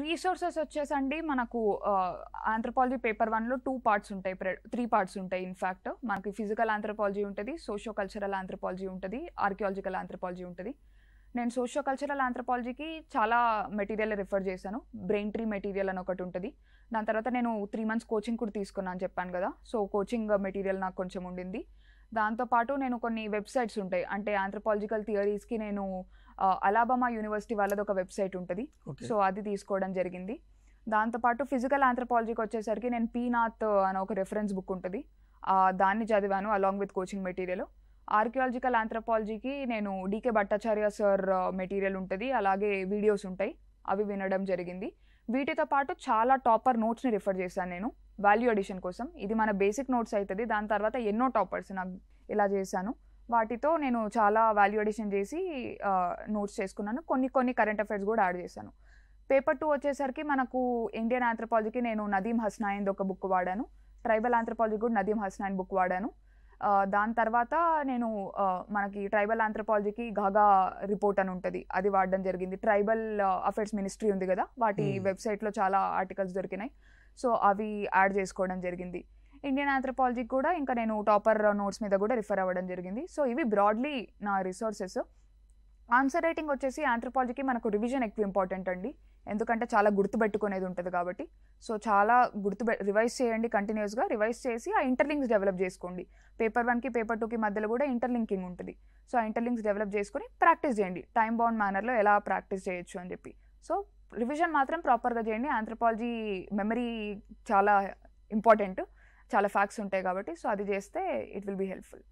resources వచ్చేసండి మనకు anthropology paper వన్లో టూ పార్ట్స్ ఉంటాయి త్రీ పార్ట్స్ ఉంటాయి ఇన్ఫ్యాక్ట్ మనకి ఫిజికల్ ఆంథ్రపాలజీ ఉంటుంది సోషో కల్చరల్ ఆంథ్రపాలజీ ఉంటుంది ఆర్కియాలజికల్ ఆంథ్రపాలజీ ఉంటుంది నేను సోషో కల్చరల్ ఆంథ్రపాలజీకి చాలా మెటీరియల్ రిఫర్ చేశాను బ్రెయిన్ ట్రీ మెటీరియల్ అని ఒకటి ఉంటుంది దాని తర్వాత నేను త్రీ మంత్స్ కోచింగ్ కూడా తీసుకున్నాను చెప్పాను కదా సో కోచింగ్ మెటీరియల్ నాకు కొంచెం ఉండింది దాంతోపాటు నేను కొన్ని వెబ్సైట్స్ ఉంటాయి అంటే ఆంథ్రపాలజికల్ థియరీస్కి నేను అలాబామా యూనివర్సిటీ వాళ్ళది ఒక వెబ్సైట్ ఉంటుంది సో అది తీసుకోవడం జరిగింది దాంతోపాటు ఫిజికల్ ఆంథ్రపాలజీకి వచ్చేసరికి నేను పీనాథ్ అనే ఒక రెఫరెన్స్ బుక్ ఉంటుంది దాన్ని చదివాను along with coaching material archaeological ఆంథ్రపాలజీకి నేను డీకే భట్టాచార్య సార్ మెటీరియల్ ఉంటుంది అలాగే వీడియోస్ ఉంటాయి అవి వినడం జరిగింది వీటితో పాటు చాలా టాపర్ నోట్స్ని రిఫర్ చేశాను నేను వాల్యూ అడిషన్ కోసం ఇది మన బేసిక్ నోట్స్ అవుతుంది దాని తర్వాత ఎన్నో టాపర్స్ నాకు ఇలా చేశాను వాటితో నేను చాలా వాల్యూ అడిషన్ చేసి నోట్స్ చేసుకున్నాను కొన్ని కొన్ని కరెంట్ అఫైర్స్ కూడా యాడ్ చేశాను పేపర్ టూ వచ్చేసరికి మనకు ఇండియన్ ఆంథ్రపాలజీకి నేను నదీం హస్నాయిన్ ఒక బుక్ వాడాను ట్రైబల్ ఆంథ్రపాలజీ కూడా నదీం హస్నాయిన్ బుక్ వాడాను దాని తర్వాత నేను మనకి ట్రైబల్ ఆంథ్రపాలజీకి గాగా రిపోర్ట్ అని ఉంటుంది అది వాడడం జరిగింది ట్రైబల్ అఫైర్స్ మినిస్ట్రీ ఉంది కదా వాటి వెబ్సైట్లో చాలా ఆర్టికల్స్ దొరికినాయి సో అవి యాడ్ చేసుకోవడం జరిగింది ఇండియన్ ఆంథ్రపాలజీకి కూడా ఇంకా నేను టాపర్ నోట్స్ మీద కూడా రిఫర్ అవ్వడం జరిగింది సో ఇవి బ్రాడ్లీ నా రిసోర్సెస్ ఆన్సర్ రైటింగ్ వచ్చేసి ఆంథ్రపాలజీకి మనకు రివిజన్ ఎక్కువ ఇంపార్టెంట్ అండి ఎందుకంటే చాలా గుర్తుపెట్టుకునేది ఉంటుంది కాబట్టి సో చాలా గుర్తు రివైజ్ చేయండి కంటిన్యూస్గా రివైజ్ చేసి ఆ ఇంటర్లింక్స్ డెవలప్ చేసుకోండి పేపర్ వన్కి పేపర్ టూకి మధ్యలో కూడా ఇంటర్లింకింగ్ ఉంటుంది సో ఆ ఇంటర్లింక్స్ డెవలప్ చేసుకొని ప్రాక్టీస్ చేయండి టైం బౌండ్ మేనర్లో ఎలా ప్రాక్టీస్ చేయొచ్చు అని చెప్పి సో రివిజన్ మాత్రం ప్రాపర్గా చేయండి ఆంథ్రపాలజీ మెమరీ చాలా ఇంపార్టెంట్ చాలా ఫ్యాక్ట్స్ ఉంటాయి కాబట్టి సో అది చేస్తే ఇట్ విల్ బీ హెల్ప్ఫుల్